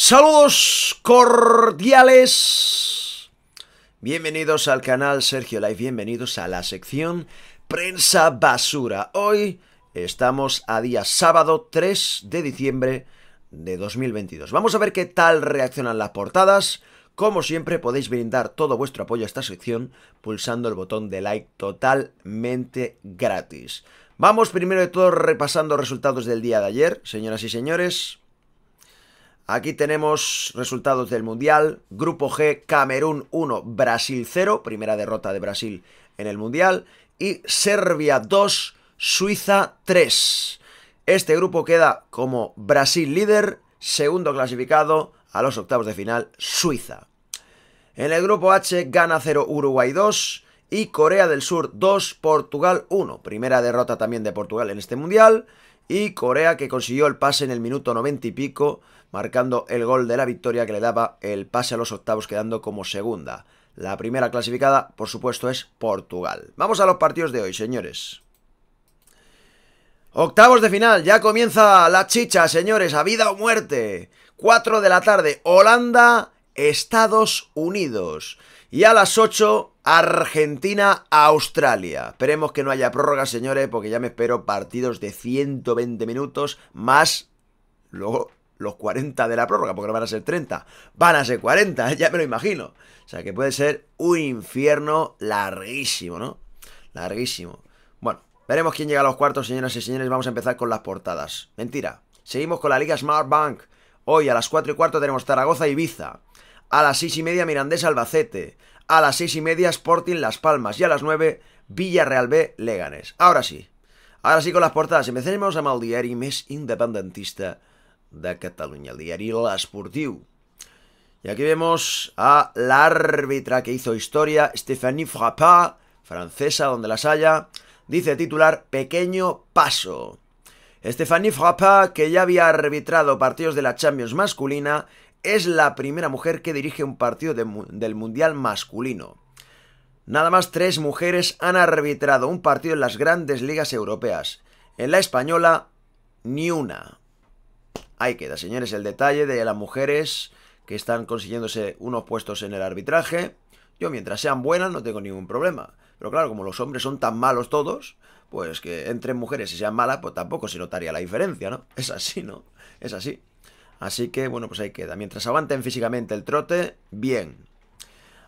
Saludos cordiales. Bienvenidos al canal Sergio Live, bienvenidos a la sección Prensa Basura. Hoy estamos a día sábado 3 de diciembre de 2022. Vamos a ver qué tal reaccionan las portadas. Como siempre podéis brindar todo vuestro apoyo a esta sección pulsando el botón de like totalmente gratis. Vamos primero de todo repasando resultados del día de ayer, señoras y señores. Aquí tenemos resultados del Mundial. Grupo G, Camerún 1, Brasil 0. Primera derrota de Brasil en el Mundial. Y Serbia 2, Suiza 3. Este grupo queda como Brasil líder, segundo clasificado a los octavos de final, Suiza. En el grupo H, gana 0, Uruguay 2 y Corea del Sur 2, Portugal 1. Primera derrota también de Portugal en este mundial y Corea que consiguió el pase en el minuto 90 y pico, marcando el gol de la victoria que le daba el pase a los octavos quedando como segunda. La primera clasificada, por supuesto, es Portugal. Vamos a los partidos de hoy, señores. Octavos de final, ya comienza la chicha, señores, a vida o muerte. 4 de la tarde, Holanda, Estados Unidos. Y a las 8, Argentina-Australia. Esperemos que no haya prórroga, señores, porque ya me espero partidos de 120 minutos más luego los 40 de la prórroga, porque no van a ser 30, van a ser 40, ya me lo imagino. O sea que puede ser un infierno larguísimo, ¿no? Larguísimo. Bueno, veremos quién llega a los cuartos, señoras y señores. Vamos a empezar con las portadas. Mentira. Seguimos con la Liga Smart Bank. Hoy a las 4 y cuarto tenemos Zaragoza y Ibiza. A las seis y media Mirandés Albacete. A las seis y media Sporting Las Palmas. Y a las 9, Villarreal B Leganes. Ahora sí. Ahora sí con las portadas. Empecemos a el diari independentista de Cataluña, el diari Sportiu. Y aquí vemos a la árbitra que hizo historia, Stéphanie Frappa, francesa donde las haya. Dice titular Pequeño Paso. Stéphanie Frappa, que ya había arbitrado partidos de la Champions masculina, es la primera mujer que dirige un partido del Mundial masculino. Nada más tres mujeres han arbitrado un partido en las grandes ligas europeas. En la española, ni una. Ahí queda, señores, el detalle de las mujeres que están consiguiéndose unos puestos en el arbitraje. Yo mientras sean buenas no tengo ningún problema. Pero claro, como los hombres son tan malos todos, pues que entre mujeres y sean malas, pues tampoco se notaría la diferencia, ¿no? Es así, ¿no? Es así. Así que, bueno, pues ahí queda. Mientras aguanten físicamente el trote, bien.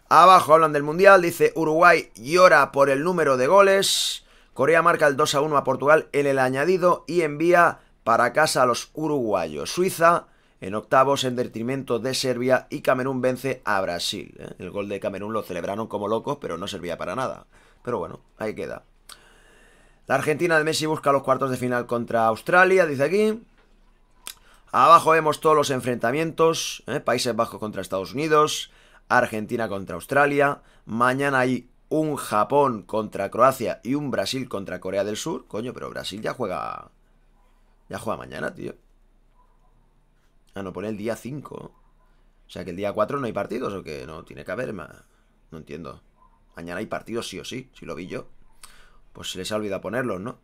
Abajo hablan del Mundial, dice Uruguay llora por el número de goles. Corea marca el 2 a 1 a Portugal en el añadido y envía para casa a los uruguayos. Suiza en octavos en detrimento de Serbia y Camerún vence a Brasil. ¿eh? El gol de Camerún lo celebraron como locos, pero no servía para nada. Pero bueno, ahí queda. La Argentina de Messi busca los cuartos de final contra Australia, dice aquí. Abajo vemos todos los enfrentamientos, ¿eh? Países Bajos contra Estados Unidos, Argentina contra Australia, mañana hay un Japón contra Croacia y un Brasil contra Corea del Sur. Coño, pero Brasil ya juega... Ya juega mañana, tío. Ah, no, pone el día 5. O sea, que el día 4 no hay partidos o que no, tiene que haber más. No entiendo. Mañana hay partidos sí o sí, si lo vi yo. Pues se les ha olvidado ponerlos, ¿no?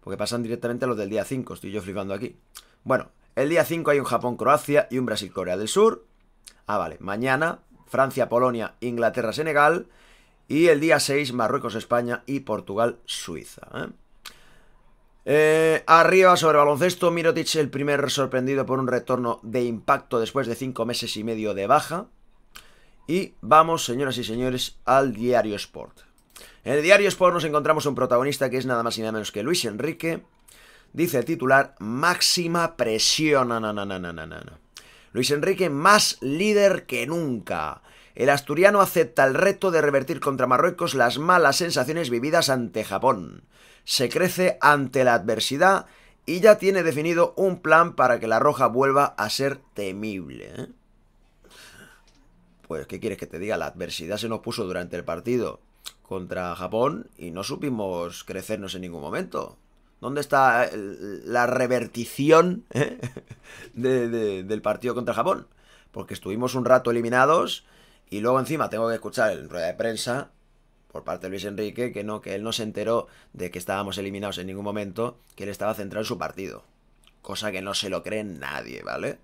Porque pasan directamente a los del día 5, estoy yo flipando aquí. Bueno, el día 5 hay un Japón-Croacia y un Brasil-Corea del Sur. Ah, vale. Mañana Francia-Polonia, Inglaterra-Senegal. Y el día 6 Marruecos-España y Portugal-Suiza. ¿eh? Eh, arriba sobre baloncesto, Mirotic el primer sorprendido por un retorno de impacto después de 5 meses y medio de baja. Y vamos, señoras y señores, al diario Sport. En el diario Sport nos encontramos un protagonista que es nada más y nada menos que Luis Enrique, dice el titular, máxima presión. Luis Enrique más líder que nunca. El asturiano acepta el reto de revertir contra Marruecos las malas sensaciones vividas ante Japón. Se crece ante la adversidad y ya tiene definido un plan para que la roja vuelva a ser temible. ¿eh? Pues, ¿qué quieres que te diga? La adversidad se nos puso durante el partido contra Japón y no supimos crecernos en ningún momento. ¿Dónde está eh, la revertición eh, del partido contra Japón? Porque estuvimos un rato eliminados y luego encima tengo que escuchar en rueda de prensa por parte de Luis Enrique que no, que él no se enteró de que estábamos eliminados en ningún momento, que él estaba centrado en su partido. Cosa que no se lo cree nadie, ¿vale?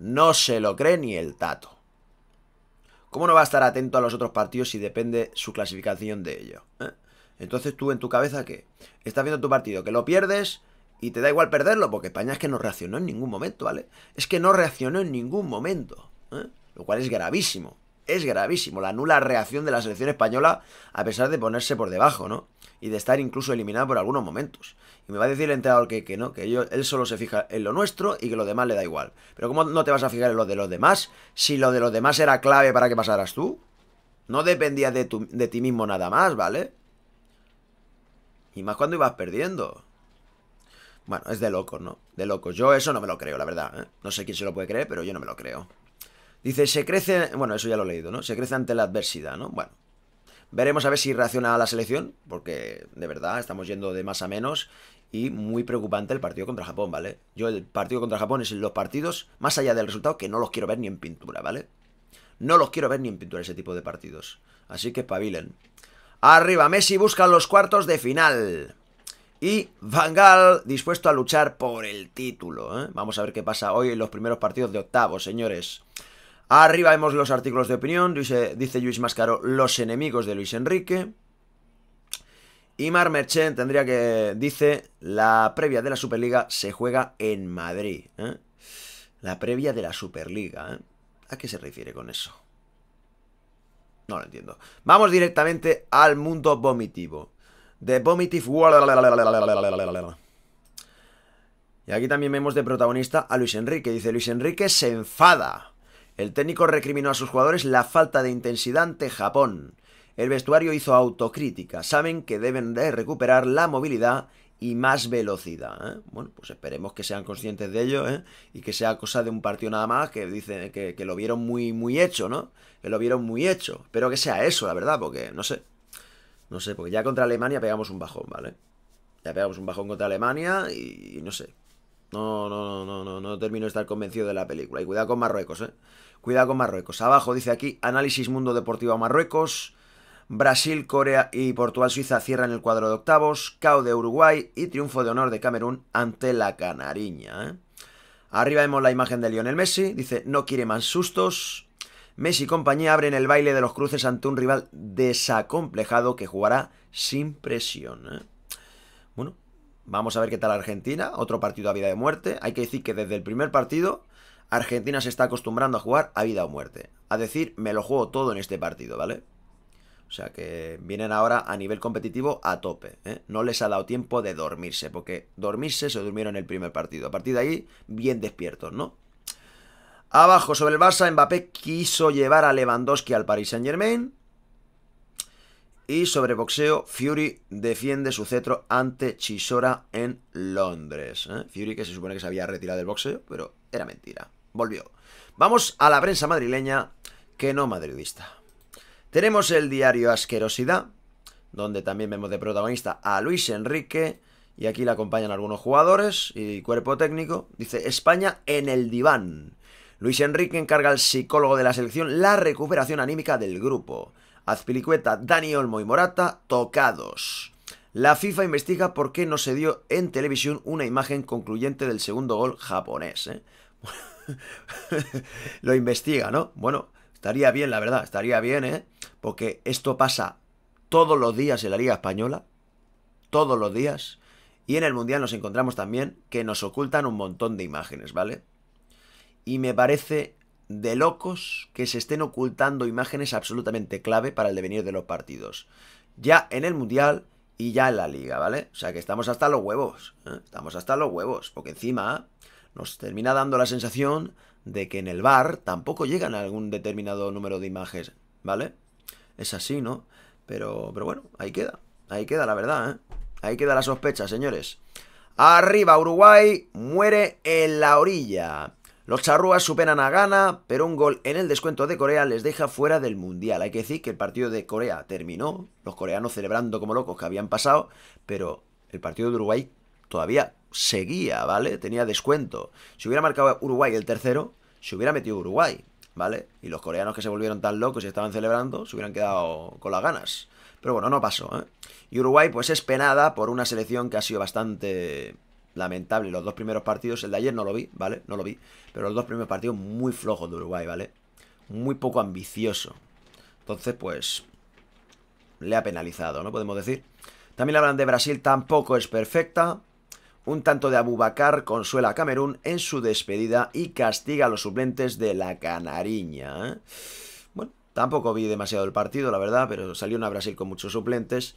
No se lo cree ni el tato. ¿Cómo no va a estar atento a los otros partidos si depende su clasificación de ello? ¿Eh? Entonces tú en tu cabeza ¿qué? estás viendo tu partido, que lo pierdes y te da igual perderlo, porque España es que no reaccionó en ningún momento, ¿vale? Es que no reaccionó en ningún momento, ¿eh? lo cual es gravísimo. Es gravísimo la nula reacción de la selección española a pesar de ponerse por debajo, ¿no? Y de estar incluso eliminada por algunos momentos. Y me va a decir el entrenador que, que no, que él solo se fija en lo nuestro y que lo demás le da igual. Pero ¿cómo no te vas a fijar en lo de los demás si lo de los demás era clave para que pasaras tú? No dependía de, de ti mismo nada más, ¿vale? Y más cuando ibas perdiendo. Bueno, es de locos, ¿no? De locos. Yo eso no me lo creo, la verdad. ¿eh? No sé quién se lo puede creer, pero yo no me lo creo. Dice, se crece... Bueno, eso ya lo he leído, ¿no? Se crece ante la adversidad, ¿no? Bueno. Veremos a ver si reacciona a la selección, porque de verdad estamos yendo de más a menos y muy preocupante el partido contra Japón, ¿vale? Yo el partido contra Japón es los partidos, más allá del resultado, que no los quiero ver ni en pintura, ¿vale? No los quiero ver ni en pintura ese tipo de partidos. Así que pavilen. Arriba Messi busca los cuartos de final. Y Van Gaal dispuesto a luchar por el título. ¿eh? Vamos a ver qué pasa hoy en los primeros partidos de octavos, señores. Arriba vemos los artículos de opinión. Eh, dice, Luis Máscaro, los enemigos de Luis Enrique. Y Mar Merchant tendría que... Dice, la previa de la Superliga se juega en Madrid. ¿eh? La previa de la Superliga. ¿A qué se refiere con eso? No lo entiendo. Vamos directamente al mundo vomitivo. De Vomitive World. Y aquí también vemos de protagonista a Luis Enrique. Dice, Luis Enrique se enfada. El técnico recriminó a sus jugadores la falta de intensidad ante Japón. El vestuario hizo autocrítica. Saben que deben de recuperar la movilidad y más velocidad. ¿eh? Bueno, pues esperemos que sean conscientes de ello ¿eh? y que sea cosa de un partido nada más que dice ¿eh? que, lo vieron muy, muy hecho, ¿no? Que lo vieron muy hecho. Espero que sea eso, la verdad, porque no sé. No sé, porque ya contra Alemania pegamos un bajón, ¿vale? Ya pegamos un bajón contra Alemania y, no sé. No, no, no, no, no, no termino de estar convencido de la película. Y cuidado con Marruecos, ¿eh? Cuidado con Marruecos. Abajo dice aquí, análisis mundo deportivo a Marruecos. Brasil, Corea y Portugal-Suiza cierran el cuadro de octavos, cao de Uruguay y triunfo de honor de Camerún ante la Canariña. ¿eh? Arriba vemos la imagen de Lionel Messi, dice no quiere más sustos. Messi y compañía abren el baile de los cruces ante un rival desacomplejado que jugará sin presión. ¿eh? Bueno, vamos a ver qué tal Argentina, otro partido a vida de muerte. Hay que decir que desde el primer partido Argentina se está acostumbrando a jugar a vida o muerte. A decir, me lo juego todo en este partido, ¿vale? O sea que vienen ahora a nivel competitivo a tope. ¿eh? No les ha dado tiempo de dormirse, porque dormirse se durmieron en el primer partido. A partir de ahí, bien despiertos, ¿no? Abajo sobre el Barça, Mbappé quiso llevar a Lewandowski al Paris Saint Germain. Y sobre boxeo, Fury defiende su cetro ante Chisora en Londres. ¿eh? Fury que se supone que se había retirado del boxeo, pero era mentira. Volvió. Vamos a la prensa madrileña, que no madridista. Tenemos el diario Asquerosidad, donde también vemos de protagonista a Luis Enrique, y aquí le acompañan algunos jugadores y cuerpo técnico. Dice España en el diván. Luis Enrique encarga al psicólogo de la selección la recuperación anímica del grupo. Azpilicueta, Dani Olmo y Morata, tocados. La FIFA investiga por qué no se dio en televisión una imagen concluyente del segundo gol japonés. ¿eh? Lo investiga, ¿no? Bueno, Estaría bien, la verdad, estaría bien, ¿eh? Porque esto pasa todos los días en la Liga Española, todos los días, y en el Mundial nos encontramos también que nos ocultan un montón de imágenes, ¿vale? Y me parece de locos que se estén ocultando imágenes absolutamente clave para el devenir de los partidos. Ya en el Mundial y ya en la Liga, ¿vale? O sea que estamos hasta los huevos, ¿eh? estamos hasta los huevos, porque encima nos termina dando la sensación de que en el bar tampoco llegan a algún determinado número de imágenes, ¿vale? Es así, ¿no? Pero, pero bueno, ahí queda. Ahí queda la verdad, ¿eh? Ahí queda la sospecha, señores. Arriba, Uruguay muere en la orilla. Los charrúas superan a Ghana, pero un gol en el descuento de Corea les deja fuera del Mundial. Hay que decir que el partido de Corea terminó, los coreanos celebrando como locos que habían pasado, pero el partido de Uruguay todavía seguía, ¿vale? Tenía descuento. Si hubiera marcado Uruguay el tercero, se hubiera metido Uruguay, ¿vale? Y los coreanos que se volvieron tan locos y estaban celebrando, se hubieran quedado con las ganas. Pero bueno, no pasó, ¿eh? Y Uruguay, pues es penada por una selección que ha sido bastante lamentable. Los dos primeros partidos, el de ayer no lo vi, ¿vale? No lo vi. Pero los dos primeros partidos muy flojos de Uruguay, ¿vale? Muy poco ambicioso. Entonces, pues, le ha penalizado, ¿no? Podemos decir. También hablan de Brasil, tampoco es perfecta. Un tanto de abubacar consuela a Camerún en su despedida y castiga a los suplentes de la Canariña. ¿eh? Bueno, tampoco vi demasiado el partido, la verdad, pero salió una Brasil con muchos suplentes.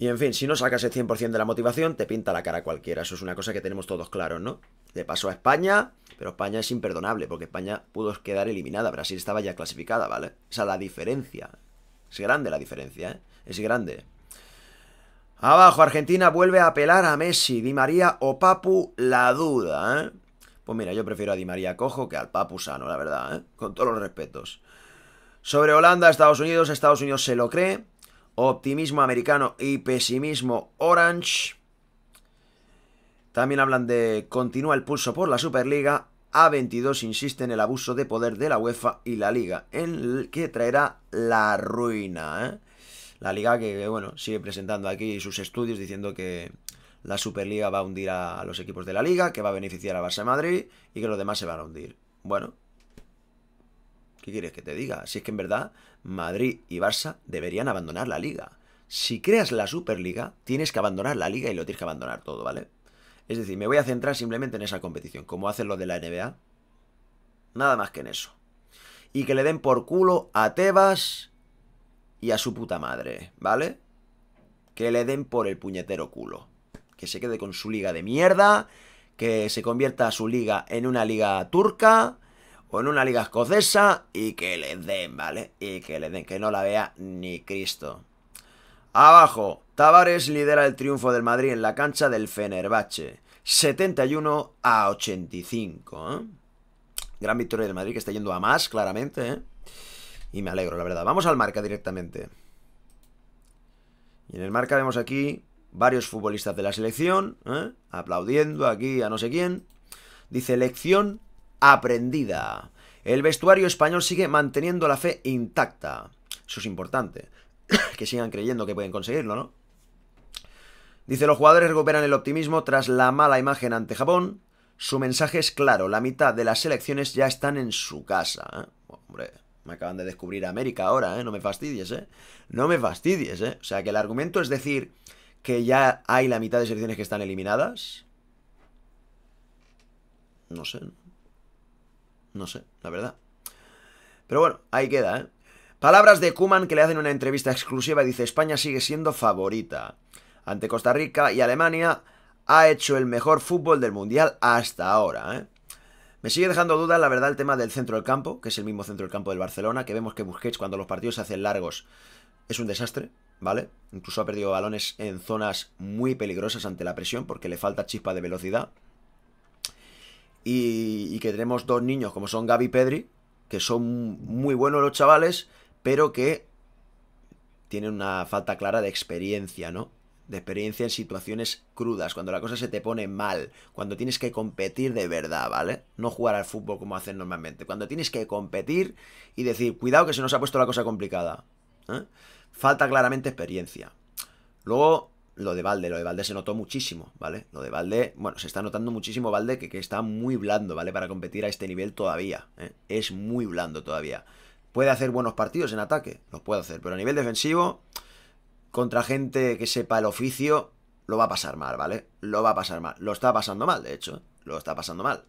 Y en fin, si no sacas el 100% de la motivación, te pinta la cara cualquiera. Eso es una cosa que tenemos todos claros, ¿no? Le pasó a España, pero España es imperdonable, porque España pudo quedar eliminada. Brasil estaba ya clasificada, ¿vale? O sea, la diferencia. Es grande la diferencia, ¿eh? Es grande. Abajo, Argentina vuelve a apelar a Messi, Di María o Papu, la duda, ¿eh? Pues mira, yo prefiero a Di María Cojo que al Papu Sano, la verdad, ¿eh? Con todos los respetos. Sobre Holanda, Estados Unidos, Estados Unidos se lo cree. Optimismo americano y pesimismo orange. También hablan de continúa el pulso por la Superliga. A22 insiste en el abuso de poder de la UEFA y la Liga, en el que traerá la ruina, ¿eh? la liga que, bueno, sigue presentando aquí sus estudios diciendo que la Superliga va a hundir a los equipos de la liga, que va a beneficiar a Barça Madrid y que los demás se van a hundir. Bueno, ¿qué quieres que te diga? Si es que en verdad Madrid y Barça deberían abandonar la liga. Si creas la Superliga, tienes que abandonar la liga y lo tienes que abandonar todo, ¿vale? Es decir, me voy a centrar simplemente en esa competición, como hacen los de la NBA. Nada más que en eso. Y que le den por culo a Tebas y a su puta madre, ¿vale? Que le den por el puñetero culo. Que se quede con su liga de mierda, que se convierta su liga en una liga turca o en una liga escocesa y que le den, ¿vale? Y que le den, que no la vea ni Cristo. Abajo, Tavares lidera el triunfo del Madrid en la cancha del Fenerbahce. 71 a 85. ¿eh? Gran victoria del Madrid que está yendo a más, claramente. ¿eh? Y me alegro, la verdad. Vamos al marca directamente. Y en el marca vemos aquí varios futbolistas de la selección, ¿eh? aplaudiendo aquí a no sé quién. Dice, lección aprendida. El vestuario español sigue manteniendo la fe intacta. Eso es importante. que sigan creyendo que pueden conseguirlo, ¿no? Dice, los jugadores recuperan el optimismo tras la mala imagen ante Japón. Su mensaje es claro, la mitad de las selecciones ya están en su casa. ¿eh? Hombre, me acaban de descubrir América ahora, ¿eh? No me fastidies, ¿eh? No me fastidies, ¿eh? O sea, que el argumento es decir que ya hay la mitad de selecciones que están eliminadas. No sé. No sé, la verdad. Pero bueno, ahí queda, ¿eh? Palabras de Kuman que le hacen una entrevista exclusiva. y Dice, España sigue siendo favorita. Ante Costa Rica y Alemania ha hecho el mejor fútbol del Mundial hasta ahora, ¿eh? Me sigue dejando duda, la verdad, el tema del centro del campo, que es el mismo centro del campo del Barcelona, que vemos que Busquets cuando los partidos se hacen largos es un desastre, ¿vale? Incluso ha perdido balones en zonas muy peligrosas ante la presión porque le falta chispa de velocidad. Y, que tenemos dos niños como son Gaby y Pedri, que son muy buenos los chavales, pero que tienen una falta clara de experiencia, ¿no? de experiencia en situaciones crudas, cuando la cosa se te pone mal, cuando tienes que competir de verdad, ¿vale? No jugar al fútbol como hacen normalmente, cuando tienes que competir y decir, cuidado que se nos ha puesto la cosa complicada. ¿eh? Falta claramente experiencia. Luego, lo de Valde, lo de Valde se notó muchísimo, ¿vale? Lo de Valde, bueno, se está notando muchísimo Valde que, que está muy blando, ¿vale? Para competir a este nivel todavía, ¿eh? es muy blando todavía. Puede hacer buenos partidos en ataque, los puede hacer, pero a nivel defensivo contra gente que sepa el oficio, lo va a pasar mal, ¿vale? Lo va a pasar mal. Lo está pasando mal, de hecho. ¿eh? Lo está pasando mal.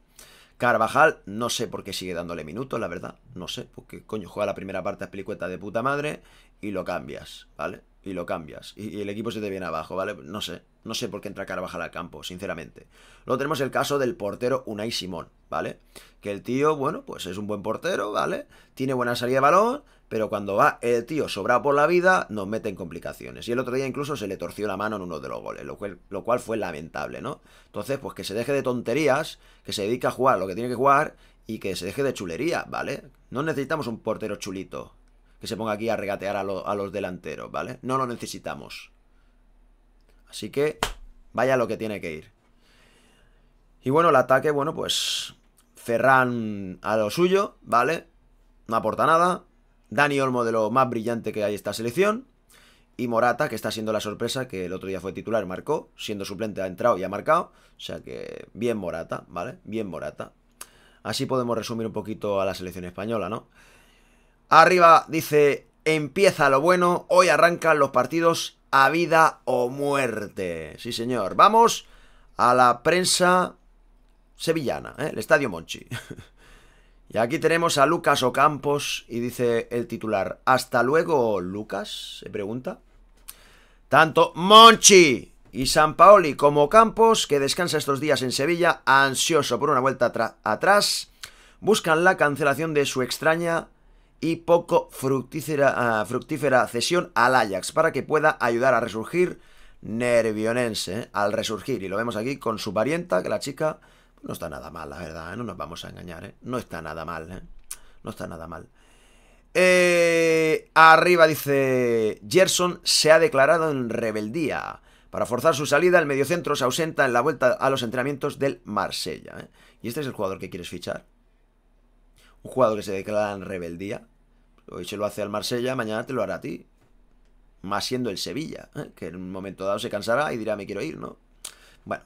Carvajal, no sé por qué sigue dándole minutos, la verdad. No sé, porque coño, juega la primera parte a Pelicueta de puta madre y lo cambias, ¿vale? y lo cambias. Y, el equipo se te viene abajo, ¿vale? No sé. No sé por qué entra Carvajal al campo, sinceramente. Luego tenemos el caso del portero Unai Simón, ¿vale? Que el tío, bueno, pues es un buen portero, ¿vale? Tiene buena salida de balón, pero cuando va el tío sobrado por la vida, nos mete en complicaciones. Y el otro día incluso se le torció la mano en uno de los goles, lo cual, lo cual fue lamentable, ¿no? Entonces, pues que se deje de tonterías, que se dedique a jugar lo que tiene que jugar y que se deje de chulería, ¿vale? No necesitamos un portero chulito que se ponga aquí a regatear a, los delanteros, ¿vale? No lo necesitamos. Así que vaya lo que tiene que ir. Y bueno, el ataque, bueno, pues Ferran a lo suyo, ¿vale? No aporta nada. Dani Olmo de lo más brillante que hay esta selección. Y Morata, que está siendo la sorpresa, que el otro día fue titular, marcó. Siendo suplente ha entrado y ha marcado. O sea que bien Morata, ¿vale? Bien Morata. Así podemos resumir un poquito a la selección española, ¿no? Arriba dice, empieza lo bueno, hoy arrancan los partidos a vida o muerte. Sí, señor. Vamos a la prensa sevillana, ¿eh? el Estadio Monchi. y aquí tenemos a Lucas Ocampos y dice el titular, hasta luego Lucas, se pregunta. Tanto Monchi y San Paoli como Campos, que descansa estos días en Sevilla, ansioso por una vuelta atrás, buscan la cancelación de su extraña y poco ah, fructífera, cesión al Ajax para que pueda ayudar a resurgir nervionense, ¿eh? al resurgir. Y lo vemos aquí con su parienta, que la chica no está nada mal, la verdad, ¿eh? no nos vamos a engañar, ¿eh? no está nada mal, ¿eh? no está nada mal. arriba dice, Gerson se ha declarado en rebeldía. Para forzar su salida, el mediocentro se ausenta en la vuelta a los entrenamientos del Marsella. Y este es el jugador que quieres fichar un jugador que se declara en rebeldía. Hoy pues se lo hace al Marsella, mañana te lo hará a ti. Más siendo el Sevilla, ¿eh? que en un momento dado se cansará y dirá, me quiero ir, ¿no? Bueno,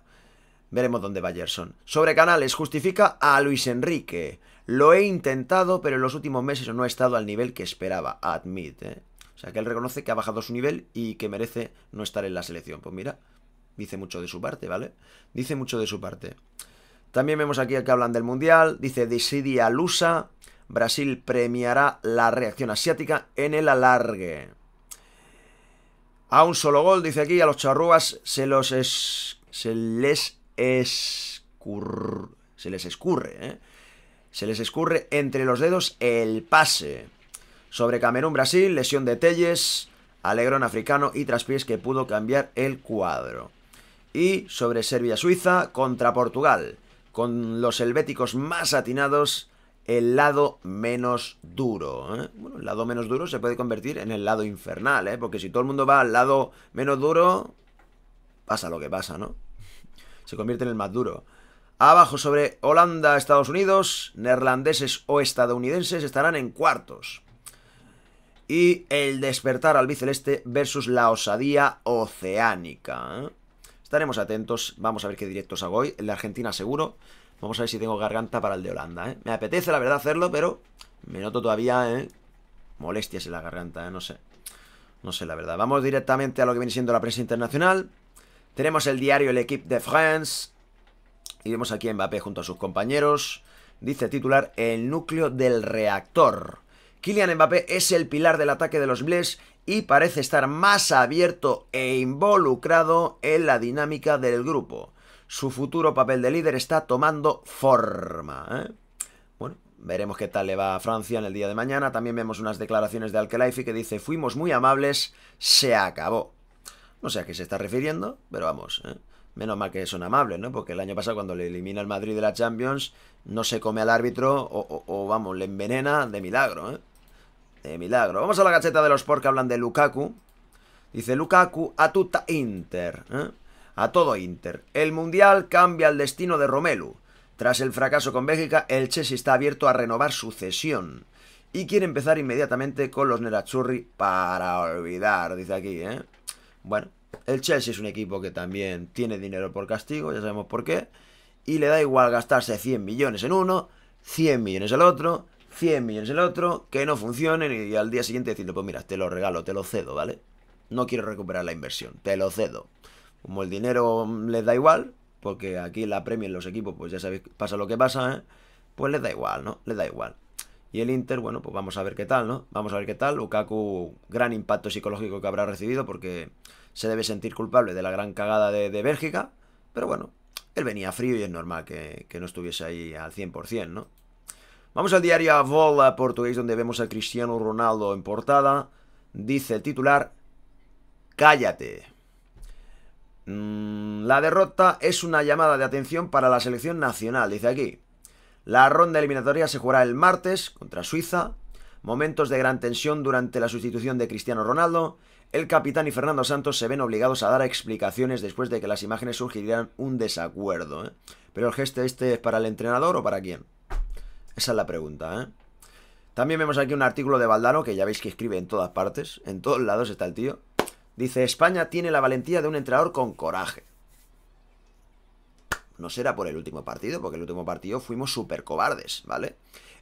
veremos dónde va Gerson. Sobre Canales, justifica a Luis Enrique. Lo he intentado, pero en los últimos meses no he estado al nivel que esperaba, admite. ¿eh? O sea, que él reconoce que ha bajado su nivel y que merece no estar en la selección. Pues mira, dice mucho de su parte, ¿vale? Dice mucho de su parte. También vemos aquí que hablan del Mundial, dice Disidia Lusa, Brasil premiará la reacción asiática en el alargue. A un solo gol, dice aquí, a los charrúas se los es, se les escurre, se les escurre, ¿eh? se les escurre entre los dedos el pase. Sobre Camerún, Brasil, lesión de Telles, alegrón africano y traspiés que pudo cambiar el cuadro. Y sobre Serbia, Suiza, contra Portugal con los helvéticos más atinados el lado menos duro. ¿eh? Bueno, el lado menos duro se puede convertir en el lado infernal, ¿eh? porque si todo el mundo va al lado menos duro, pasa lo que pasa, ¿no? Se convierte en el más duro. Abajo sobre Holanda, Estados Unidos, neerlandeses o estadounidenses estarán en cuartos. Y el despertar al biceleste versus la osadía oceánica. ¿eh? Estaremos atentos, vamos a ver qué directos hago hoy. El de Argentina seguro. Vamos a ver si tengo garganta para el de Holanda, ¿eh? Me apetece, la verdad, hacerlo, pero me noto todavía, ¿eh? Molestias en la garganta, ¿eh? No sé. No sé, la verdad. Vamos directamente a lo que viene siendo la prensa internacional. Tenemos el diario El Equipe de France. Y vemos aquí a Mbappé junto a sus compañeros. Dice titular, el núcleo del reactor. Kylian Mbappé es el pilar del ataque de los Bleus y parece estar más abierto e involucrado en la dinámica del grupo. Su futuro papel de líder está tomando forma. ¿eh? Bueno, veremos qué tal le va a Francia en el día de mañana. También vemos unas declaraciones de Alkelaifi que dice, fuimos muy amables, se acabó. No sé a qué se está refiriendo, pero vamos. ¿eh? Menos mal que son amables, ¿no? Porque el año pasado cuando le elimina el Madrid de la Champions, no se come al árbitro o, o, o vamos, le envenena de milagro, ¿eh? milagro. Vamos a la gacheta de los por que hablan de Lukaku. Dice Lukaku, a tutta Inter. ¿eh? A todo Inter. El Mundial cambia el destino de Romelu. Tras el fracaso con Bélgica, el Chelsea está abierto a renovar su cesión. Y quiere empezar inmediatamente con los Nerazzurri para olvidar, dice aquí, ¿eh? Bueno, el Chelsea es un equipo que también tiene dinero por castigo, ya sabemos por qué. Y le da igual gastarse 100 millones en uno, 100 millones el otro, 100 millones el otro, que no funcionen y al día siguiente decirle, pues mira, te lo regalo, te lo cedo, ¿vale? No quiero recuperar la inversión, te lo cedo. Como el dinero les da igual, porque aquí la premia en los equipos, pues ya sabéis, pasa lo que pasa, ¿eh? Pues les da igual, ¿no? Les da igual. Y el Inter, bueno, pues vamos a ver qué tal, ¿no? Vamos a ver qué tal. Lukaku, gran impacto psicológico que habrá recibido porque se debe sentir culpable de la gran cagada de, Bélgica. Pero bueno, él venía frío y es normal que, que no estuviese ahí al 100%, ¿no? Vamos al diario Avola portugués donde vemos a Cristiano Ronaldo en portada. Dice el titular, cállate. Mm, la derrota es una llamada de atención para la selección nacional, dice aquí. La ronda eliminatoria se jugará el martes contra Suiza. Momentos de gran tensión durante la sustitución de Cristiano Ronaldo. El capitán y Fernando Santos se ven obligados a dar explicaciones después de que las imágenes sugirieran un desacuerdo. ¿eh? Pero el gesto este es para el entrenador o para quién? Esa es la pregunta, ¿eh? También vemos aquí un artículo de Valdano, que ya veis que escribe en todas partes, en todos lados está el tío. Dice, España tiene la valentía de un entrenador con coraje. No será por el último partido, porque el último partido fuimos súper cobardes, ¿vale?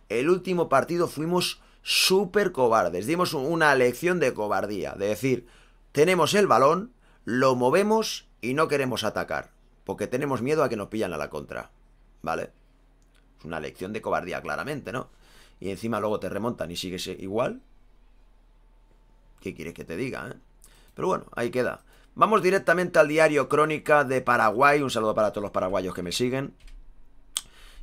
El último partido fuimos súper cobardes. Dimos una lección de cobardía, de decir, tenemos el balón, lo movemos y no queremos atacar, porque tenemos miedo a que nos pillan a la contra, ¿vale? una lección de cobardía, claramente, ¿no? Y encima luego te remontan y sigues igual. ¿Qué quieres que te diga, eh? Pero bueno, ahí queda. Vamos directamente al diario Crónica de Paraguay. Un saludo para todos los paraguayos que me siguen.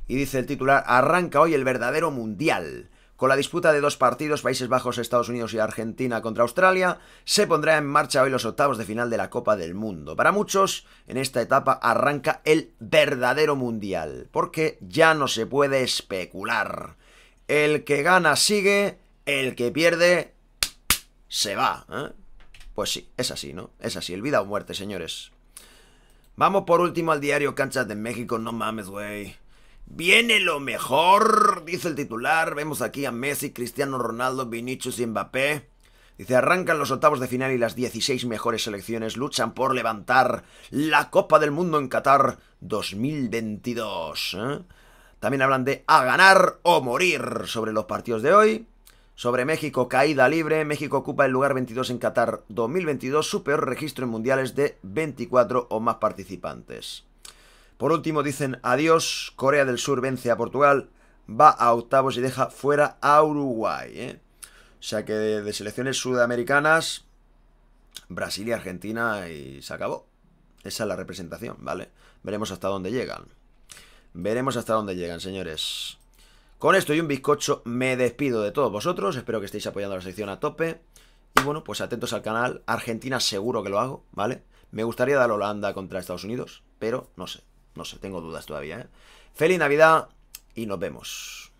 Y dice el titular, arranca hoy el verdadero mundial. Con la disputa de dos partidos, Países Bajos, Estados Unidos y Argentina contra Australia, se pondrá en marcha hoy los octavos de final de la Copa del Mundo. Para muchos, en esta etapa arranca el verdadero mundial, porque ya no se puede especular. El que gana sigue, el que pierde se va. ¿eh? Pues sí, es así, ¿no? Es así, el vida o muerte, señores. Vamos por último al diario Canchas de México, no mames, güey. Viene lo mejor, dice el titular. Vemos aquí a Messi, Cristiano Ronaldo, Vinicius y Mbappé. Dice, arrancan los octavos de final y las 16 mejores selecciones luchan por levantar la Copa del Mundo en Qatar 2022. ¿eh? También hablan de a ganar o morir sobre los partidos de hoy. Sobre México, caída libre. México ocupa el lugar 22 en Qatar 2022, su peor registro en mundiales de 24 o más participantes. Por último dicen adiós, Corea del Sur vence a Portugal, va a octavos y deja fuera a Uruguay. ¿eh? O sea que de, selecciones sudamericanas, Brasil y Argentina y se acabó. Esa es la representación, ¿vale? Veremos hasta dónde llegan. Veremos hasta dónde llegan, señores. Con esto y un bizcocho me despido de todos vosotros. Espero que estéis apoyando la selección a tope. Y bueno, pues atentos al canal. Argentina seguro que lo hago, ¿vale? Me gustaría dar Holanda contra Estados Unidos, pero no sé. No sé, tengo dudas todavía, ¿eh? Feliz Navidad y nos vemos.